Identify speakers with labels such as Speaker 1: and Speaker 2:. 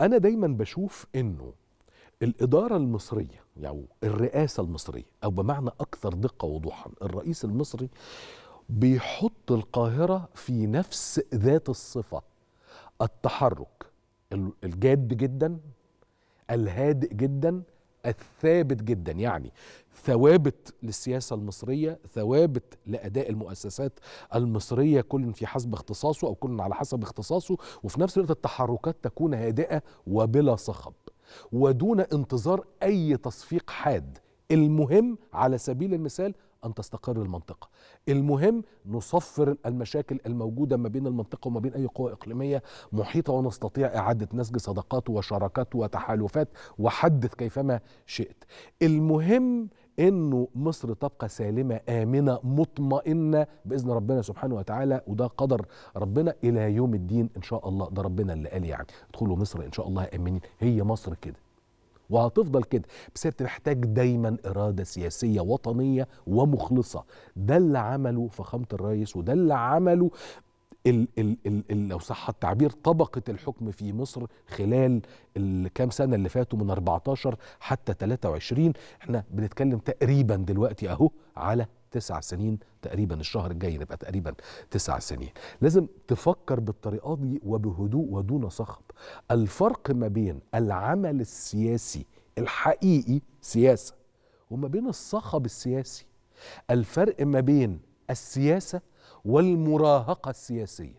Speaker 1: انا دايما بشوف انه الاداره المصريه يعني الرئاسه المصريه او بمعنى اكثر دقه وضوحا الرئيس المصري بيحط القاهره في نفس ذات الصفه التحرك الجاد جدا الهادئ جدا الثابت جدا يعني ثوابت للسياسة المصرية ثوابت لأداء المؤسسات المصرية كل في حسب اختصاصه أو كل على حسب اختصاصه وفي نفس الوقت التحركات تكون هادئة وبلا صخب ودون انتظار أي تصفيق حاد المهم على سبيل المثال أن تستقر المنطقة المهم نصفر المشاكل الموجودة ما بين المنطقة وما بين أي قوى إقليمية محيطة ونستطيع إعادة نسج صداقات وشراكات وتحالفات وحدث كيفما شئت المهم انه مصر تبقى سالمه امنه مطمئنه باذن ربنا سبحانه وتعالى وده قدر ربنا الى يوم الدين ان شاء الله ده ربنا اللي قال يعني ادخلوا مصر ان شاء الله امنين هي مصر كده وهتفضل كده بس هي بتحتاج دايما اراده سياسيه وطنيه ومخلصه ده اللي عمله فخامه الرئيس وده اللي عمله الـ الـ الـ لو صح التعبير طبقة الحكم في مصر خلال الكام سنة اللي فاتوا من 14 حتى 23 احنا بنتكلم تقريبا دلوقتي اهو على تسع سنين تقريبا الشهر الجاي نبقى تقريبا تسع سنين لازم تفكر بالطريقه دي وبهدوء ودون صخب الفرق ما بين العمل السياسي الحقيقي سياسه وما بين الصخب السياسي الفرق ما بين السياسه والمراهقه السياسيه